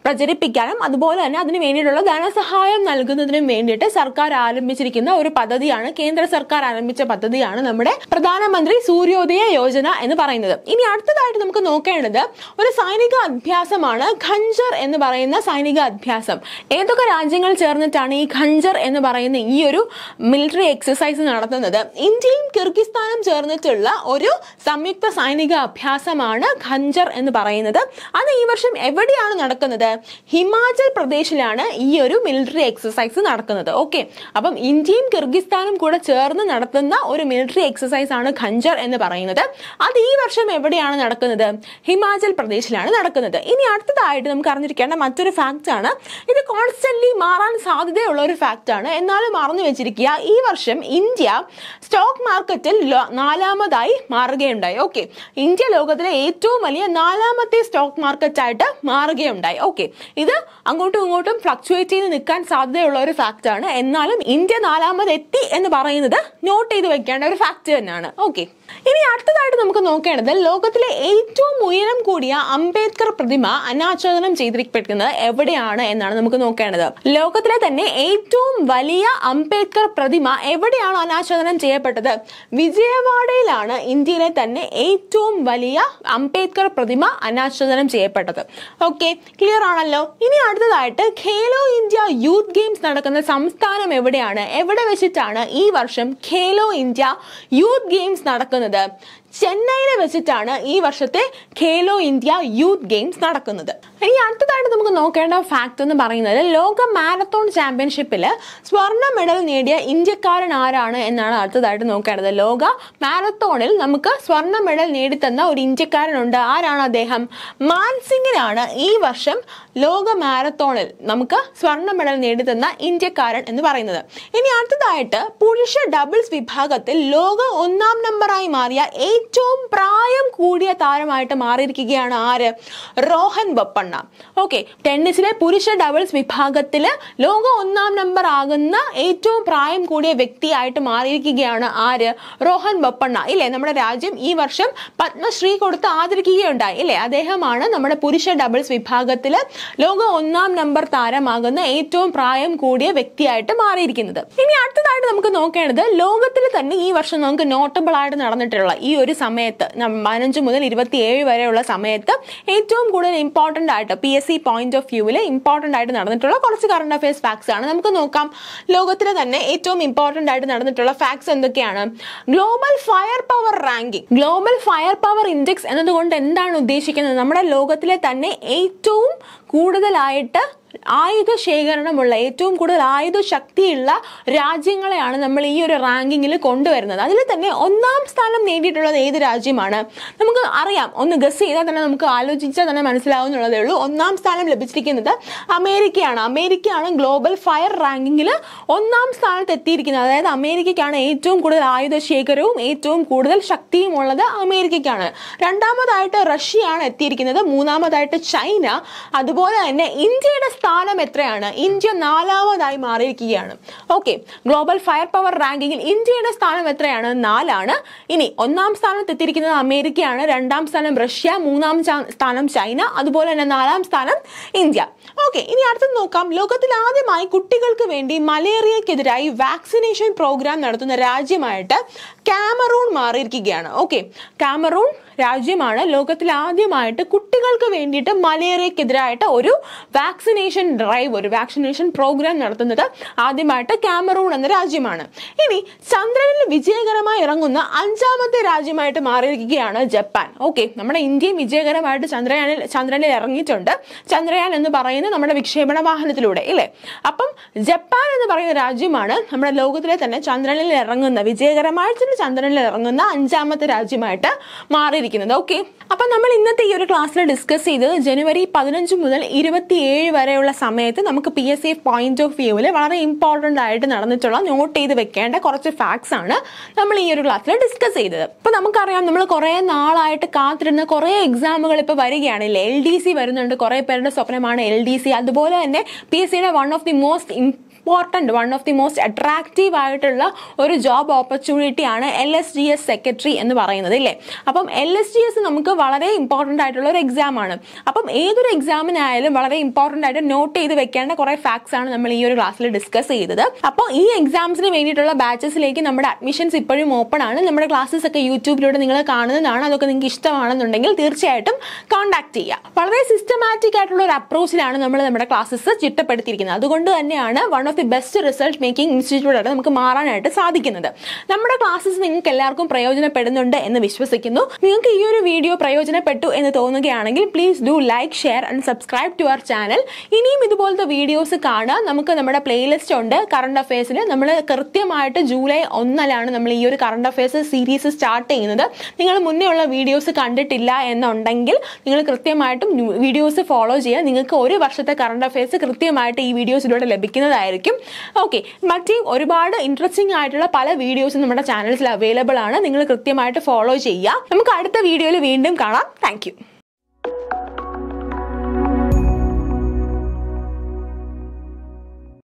പ്രചരിപ്പിക്കാനും അതുപോലെ തന്നെ അതിനു വേണ്ടിയിട്ടുള്ള ധനസഹായം നൽകുന്നതിനും വേണ്ടിയിട്ട് സർക്കാർ ആരംഭിച്ചിരിക്കുന്ന ഒരു പദ്ധതിയാണ് കേന്ദ്ര സർക്കാർ ആരംഭിച്ച പദ്ധതിയാണ് നമ്മുടെ പ്രധാനമന്ത്രി സൂര്യോദയ യോജന എന്ന് പറയുന്നത് ഇനി അടുത്തതായിട്ട് നമുക്ക് നോക്കേണ്ടത് ഒരു സൈനിക അഭ്യാസമാണ് ഖഞ്ചർ എന്ന് പറയുന്ന സൈനിക അഭ്യാസം ഏതൊക്കെ രാജ്യങ്ങൾ ചേർന്നിട്ടാണ് ഈ ഖഞ്ചർ എന്ന് പറയുന്ന ഈ ഒരു മിലിറ്ററി എക്സസൈസ് നടത്തുന്നത് ഇന്ത്യയും കിർഗിസ്ഥാനും ചേർന്നിട്ടുള്ള ഒരു സംയുക്ത സൈനിക അഭ്യാസമാണ് ഖഞ്ചർ എന്ന് പറയുന്നത് അത് ഈ വർഷം എവിടെയാണ് നടക്കുന്നത് ഹിമാചൽ പ്രദേശിലാണ് ഈ ഒരു മിലിറ്ററി എക്സസൈസ് നടക്കുന്നത് ഓക്കെ അപ്പം ഇന്ത്യയും കിർഗിസ്ഥാനും കൂടെ ചേർന്ന് നടത്തുന്ന ഒരു മിലിറ്ററി എക്സസൈസ് ആണ് ഖഞ്ചർ എന്ന് പറയുന്നത് അത് ഈ വർഷം എവിടെയാണ് നടക്കുന്നത് ഹിമാചൽ പ്രദേശിലാണ് നടക്കുന്നത് ഇനി അടുത്തതായിട്ട് നമുക്ക് അറിഞ്ഞിരിക്കേണ്ട മറ്റൊരു ഫാക്റ്റ് ആണ് ഇത് കോൺസ്റ്റന്റ്ലി മാറാൻ സാധ്യതയുള്ള ഒരു ഫാക്റ്റ് ആണ് എന്നാലും മറന്നു വെച്ചിരിക്കുക ഈ വർഷം ഇന്ത്യ സ്റ്റോക്ക് മാർക്കറ്റിൽ നാലാമതായി മാറുകയുണ്ടായി ഓക്കെ ഇന്ത്യ ലോകത്തിലെ ഏറ്റവും വലിയ നാലാമത്തെ സ്റ്റോക്ക് മാർക്കറ്റായിട്ട് മാറുകയുണ്ടായി ഓക്കെ ഓക്കെ ഇത് അങ്ങോട്ടും ഇങ്ങോട്ടും ഫ്ളക്ച്വേറ്റ് ചെയ്ത് നിൽക്കാൻ സാധ്യതയുള്ള ഒരു ഫാക്റ്റ് ആണ് എന്നാലും ഇന്ത്യ എത്തി എന്ന് പറയുന്നത് നോട്ട് ചെയ്ത് വെക്കേണ്ട ഒരു ഫാക്റ്റ് തന്നെയാണ് ഓക്കെ ഇനി അടുത്തതായിട്ട് നമുക്ക് നോക്കേണ്ടത് ലോകത്തിലെ ഏറ്റവും ഉയരം കൂടിയ അംബേദ്കർ പ്രതിമ അനാച്ഛാദനം ചെയ്തിരിക്കുന്നത് എവിടെയാണ് എന്നാണ് നമുക്ക് നോക്കേണ്ടത് ലോകത്തിലെ തന്നെ ഏറ്റവും വലിയ അംബേദ്കർ പ്രതിമ എവിടെയാണ് അനാച്ഛാദനം ചെയ്യപ്പെട്ടത് വിജയവാഡയിലാണ് ഇന്ത്യയിലെ തന്നെ ഏറ്റവും വലിയ അംബേദ്കർ പ്രതിമ അനാച്ഛാദനം ചെയ്യപ്പെട്ടത് ഓക്കെ ക്ലിയർ ആണല്ലോ ഇനി അടുത്തതായിട്ട് ഖേലോ ഇന്ത്യ യൂത്ത് ഗെയിംസ് നടക്കുന്ന സംസ്ഥാനം എവിടെയാണ് എവിടെ വെച്ചിട്ടാണ് ഈ വർഷം ഖേലോ ഇന്ത്യ യൂത്ത് ഗെയിംസ് നടക്കുന്നത് നടത്തുന്നത് ചെന്നൈയിലെ വെച്ചിട്ടാണ് ഈ വർഷത്തെ ഖേലോ ഇന്ത്യ യൂത്ത് ഗെയിംസ് നടക്കുന്നത് ഇനി അടുത്തതായിട്ട് നമുക്ക് നോക്കേണ്ട ഫാക്ട് എന്ന് പറയുന്നത് ലോക മാരത്തോൺ ചാമ്പ്യൻഷിപ്പിൽ സ്വർണ്ണ മെഡൽ നേടിയ ഇന്ത്യക്കാരൻ ആരാണ് എന്നാണ് അടുത്തതായിട്ട് നോക്കേണ്ടത് ലോക മാരത്തോണിൽ നമുക്ക് സ്വർണ്ണ മെഡൽ നേടിത്തന്ന ഒരു ഇന്ത്യക്കാരനുണ്ട് ആരാണ് അദ്ദേഹം മാൻസിംഗിനാണ് ഈ വർഷം ലോക മാരത്തോണിൽ നമുക്ക് സ്വർണ്ണ മെഡൽ നേടിത്തന്ന ഇന്ത്യക്കാരൻ എന്ന് പറയുന്നത് ഇനി അടുത്തതായിട്ട് പുരുഷ ഡബിൾസ് വിഭാഗത്തിൽ ലോക ഒന്നാം നമ്പറായി മാറിയ ഏറ്റവും പ്രായം കൂടിയ താരമായിട്ട് മാറിയിരിക്കുകയാണ് ആര് റോഹൻ ബൊപ്പണ്ണ കാണാം ഓക്കെ ടെന്നീസിലെ പുരുഷ ഡബിൾസ് വിഭാഗത്തിൽ ലോക ഒന്നാം നമ്പർ ആകുന്ന ഏറ്റവും പ്രായം കൂടിയ വ്യക്തിയായിട്ട് മാറിയിരിക്കുകയാണ് ആര് റോഹൻ ബൊപ്പണ്ണ ഇല്ലേ നമ്മുടെ രാജ്യം ഈ വർഷം പത്മശ്രീ കൊടുത്ത് ആദരിക്കുകയുണ്ടായി ഇല്ലേ അദ്ദേഹമാണ് നമ്മുടെ പുരുഷ ഡബിൾസ് വിഭാഗത്തിൽ ലോക ഒന്നാം നമ്പർ താരമാകുന്ന ഏറ്റവും പ്രായം കൂടിയ വ്യക്തിയായിട്ട് മാറിയിരിക്കുന്നത് ഇനി അടുത്തതായിട്ട് നമുക്ക് നോക്കേണ്ടത് ലോകത്തിൽ തന്നെ ഈ വർഷം നമുക്ക് നോട്ടബിൾ ആയിട്ട് നടന്നിട്ടുള്ള ഈ ഒരു സമയത്ത് പതിനഞ്ച് മുതൽ ഇരുപത്തിയേഴ് വരെയുള്ള സമയത്ത് ഏറ്റവും കൂടുതൽ ഇമ്പോർട്ടൻ്റ് ആയിട്ട് P S C point of വ്യൂവിൽ ഇമ്പോർട്ടൻ്റ് ആയിട്ട് നടന്നിട്ടുള്ള കുറച്ച് കറണ്ട് അഫയേഴ്സ് ഫാക്ട്സ് ആണ് നമുക്ക് നോക്കാം ലോകത്തിലെ തന്നെ ഏറ്റവും ഇമ്പോർട്ടൻ്റ് ആയിട്ട് നടന്നിട്ടുള്ള ഫാക്ട്സ് എന്തൊക്കെയാണ് global fire power ranking global fire power index എന്നതുകൊണ്ട് എന്താണ് ഉദ്ദേശിക്കുന്നത് നമ്മുടെ ലോകത്തിലെ തന്നെ ഏറ്റവും കൂടുതലായിട്ട് ആയുധ ശേഖരണമുള്ള ഏറ്റവും കൂടുതൽ ആയുധ ശക്തിയുള്ള രാജ്യങ്ങളെയാണ് നമ്മൾ ഈ ഒരു റാങ്കിങ്ങിൽ കൊണ്ടുവരുന്നത് അതിൽ തന്നെ ഒന്നാം സ്ഥാനം നേടിയിട്ടുള്ളത് ഏത് രാജ്യമാണ് നമുക്ക് അറിയാം ഒന്ന് ഗസ് ചെയ്താൽ തന്നെ നമുക്ക് ആലോചിച്ചാൽ തന്നെ മനസ്സിലാവുന്നുള്ളതേ ഉള്ളൂ ഒന്നാം സ്ഥാനം ലഭിച്ചിരിക്കുന്നത് അമേരിക്കയാണ് അമേരിക്കയാണ് ഗ്ലോബൽ ഫയർ റാങ്കിങ്ങിൽ ഒന്നാം സ്ഥാനത്ത് എത്തിയിരിക്കുന്നത് അതായത് അമേരിക്കയ്ക്കാണ് ഏറ്റവും കൂടുതൽ ആയുധ ശേഖരവും ഏറ്റവും കൂടുതൽ ശക്തിയും ഉള്ളത് അമേരിക്കയ്ക്കാണ് രണ്ടാമതായിട്ട് റഷ്യയാണ് എത്തിയിരിക്കുന്നത് മൂന്നാമതായിട്ട് ചൈന അതുപോലെ അതുപോലെ തന്നെ ഇന്ത്യയുടെ സ്ഥാനം എത്രയാണ് ഇന്ത്യ നാലാമതായി മാറിയിരിക്കുകയാണ് ഓക്കെ ഗ്ലോബൽ ഫയർ പവർ റാങ്കിങ്ങിൽ ഇന്ത്യയുടെ സ്ഥാനം എത്രയാണ് നാലാണ് ഇനി ഒന്നാം സ്ഥാനത്ത് എത്തിയിരിക്കുന്നത് അമേരിക്കയാണ് രണ്ടാം സ്ഥാനം റഷ്യ മൂന്നാം സ്ഥാനം ചൈന അതുപോലെ തന്നെ നാലാം സ്ഥാനം ഇന്ത്യ ഓക്കെ ഇനി അടുത്തത് നോക്കാം ലോകത്തിൽ ആദ്യമായി കുട്ടികൾക്ക് വേണ്ടി മലേറിയക്കെതിരായി വാക്സിനേഷൻ പ്രോഗ്രാം നടത്തുന്ന രാജ്യമായിട്ട് കാമറൂൺ മാറിയിരിക്കുകയാണ് ഓക്കെ കാമറൂൺ രാജ്യമാണ് ലോകത്തിൽ ആദ്യമായിട്ട് കുട്ടികൾക്ക് വേണ്ടിയിട്ട് മലേറിയക്കെതിരായിട്ട് ഒരു വാക്സിനേഷൻ ഡ്രൈവ് ഒരു വാക്സിനേഷൻ പ്രോഗ്രാം നടത്തുന്നത് ആദ്യമായിട്ട് കാമറൂൺ എന്ന രാജ്യമാണ് ഇനി ചന്ദ്രനിൽ വിജയകരമായി ഇറങ്ങുന്ന അഞ്ചാമത്തെ രാജ്യമായിട്ട് മാറിയിരിക്കുകയാണ് ജപ്പാൻ ഓക്കെ നമ്മുടെ ഇന്ത്യയും വിജയകരമായിട്ട് ചന്ദ്രയാനിൽ ചന്ദ്രനിൽ ഇറങ്ങിയിട്ടുണ്ട് ചന്ദ്രയാൻ എന്ന് പറയുന്നത് നമ്മുടെ വിക്ഷേപണ വാഹനത്തിലൂടെ ഇല്ലേ അപ്പം ജപ്പാൻ എന്ന് പറയുന്ന രാജ്യമാണ് നമ്മുടെ ലോകത്തിലെ തന്നെ ചന്ദ്രനിൽ ഇറങ്ങുന്ന വിജയകരമായിട്ട് ചന്ദ്രനിൽ ഇറങ്ങുന്ന അഞ്ചാമത്തെ രാജ്യമായിട്ട് മാറി നൽകിയിരിക്കുന്നത് ഓക്കെ അപ്പം നമ്മൾ ഇന്നത്തെ ഈ ഒരു ക്ലാസ്സിൽ ഡിസ്കസ് ചെയ്ത് ജനുവരി പതിനഞ്ച് മുതൽ ഇരുപത്തിയേഴ് വരെയുള്ള സമയത്ത് നമുക്ക് P S C point of വ്യൂവിൽ വളരെ ഇമ്പോർട്ടൻ്റ് ആയിട്ട് നടന്നിട്ടുള്ള നോട്ട് ചെയ്ത് വെക്കേണ്ട കുറച്ച് ഫാക്ട്സ് ആണ് നമ്മൾ ഈ ഒരു ക്ലാസ്സിൽ ഡിസ്കസ് ചെയ്തത് ഇപ്പം നമുക്കറിയാം നമ്മൾ കുറേ നാളായിട്ട് കാത്തിരുന്ന കുറേ എക്സാമുകൾ ഇപ്പോൾ വരികയാണല്ലേ എൽ ഡി സി വരുന്നുണ്ട് കുറേ പേരുടെ സ്വപ്നമാണ് എൽ ഡി സി അതുപോലെ തന്നെ പി എസ് സിയുടെ one of the most important one of the most attractive ആയിട്ടുള്ള ഒരു ജോബ് ഓപ്പർച്യൂണിറ്റി ആണ് L S D S secretary എന്ന് പറയുന്നത് ഇല്ലേ അപ്പം എൽ എസ് ഡി എസ് നമുക്ക് വളരെ ഇമ്പോർട്ടൻ്റ് ആയിട്ടുള്ള ഒരു എക്സാം ആണ് അപ്പം ഏതൊരു എക്സാമിനായാലും വളരെ ഇമ്പോർട്ടൻ്റ് ആയിട്ട് നോട്ട് ചെയ്ത് വെക്കേണ്ട കുറേ ഫാക്ട്സ് ആണ് നമ്മൾ ഈ ഒരു ക്ലാസ്സിൽ ഡിസ്കസ് ചെയ്തത് അപ്പോൾ ഈ എക്സാംസിന് വേണ്ടിയിട്ടുള്ള ബാച്ചസിലേക്ക് നമ്മുടെ അഡ്മിഷൻസ് ഇപ്പോഴും ഓപ്പൺ ആണ് നമ്മുടെ ക്ലാസ്സസ് ഒക്കെ യൂട്യൂബിലൂടെ നിങ്ങൾ കാണുന്നതാണ് അതൊക്കെ നിങ്ങൾക്ക് ഇഷ്ടമാണെന്നുണ്ടെങ്കിൽ തീർച്ചയായിട്ടും കോൺടാക്ട് ചെയ്യുക വളരെ സിസ്റ്റമാറ്റിക് ആയിട്ടുള്ള ഒരു അപ്രോച്ചിലാണ് നമ്മൾ നമ്മുടെ ക്ലാസ്സസ് ചിട്ടപ്പെടുത്തിയിരിക്കുന്നത് അതുകൊണ്ട് തന്നെയാണ് one of the best result making ഇൻസ്റ്റിറ്റ്യൂട്ടായിട്ട് നമുക്ക് മാറാനായിട്ട് സാധിക്കുന്നത് നമ്മുടെ ക്ലാസ്സസ് നിങ്ങൾക്ക് എല്ലാവർക്കും പ്രയോജനപ്പെടുന്നുണ്ട് എന്ന് വിശ്വസിക്കുന്നു നിങ്ങൾക്ക് ഈ ഒരു വീഡിയോ പ്രയോജനപ്പെട്ടു എന്ന് തോന്നുകയാണെങ്കിൽ please do like share and subscribe to our channel ഇനിയും ഇതുപോലത്തെ വീഡിയോസ് കാണുക നമുക്ക് നമ്മുടെ പ്ലേലിസ്റ്റ് ഉണ്ട് കറണ്ട് അഫയേഴ്സിൽ നമ്മൾ കൃത്യമായിട്ട് ജൂലൈ ഒന്നിലാണ് നമ്മൾ ഈ ഒരു കറണ്ട് അഫയേഴ്സ് സീരീസ് സ്റ്റാർട്ട് ചെയ്യുന്നത് നിങ്ങൾ മുന്നേ ഉള്ള വീഡിയോസ് കണ്ടിട്ടില്ല എന്നുണ്ടെങ്കിൽ നിങ്ങൾ കൃത്യമായിട്ടും വീഡിയോസ് ഫോളോ ചെയ്യുക നിങ്ങൾക്ക് ഒരു വർഷത്തെ കറണ്ട് അഫയേഴ്സ് കൃത്യമായിട്ട് ഈ വീഡിയോസിലൂടെ ലഭിക്കുന്നതായിരിക്കും ആയിരിക്കും ഓക്കെ മറ്റ് ഒരുപാട് ഇൻട്രസ്റ്റിംഗ് ആയിട്ടുള്ള പല വീഡിയോസും നമ്മുടെ ചാനൽസിൽ അവൈലബിൾ ആണ് നിങ്ങൾ കൃത്യമായിട്ട് ഫോളോ ചെയ്യുക നമുക്ക് അടുത്ത വീഡിയോയിൽ വീണ്ടും കാണാം താങ്ക്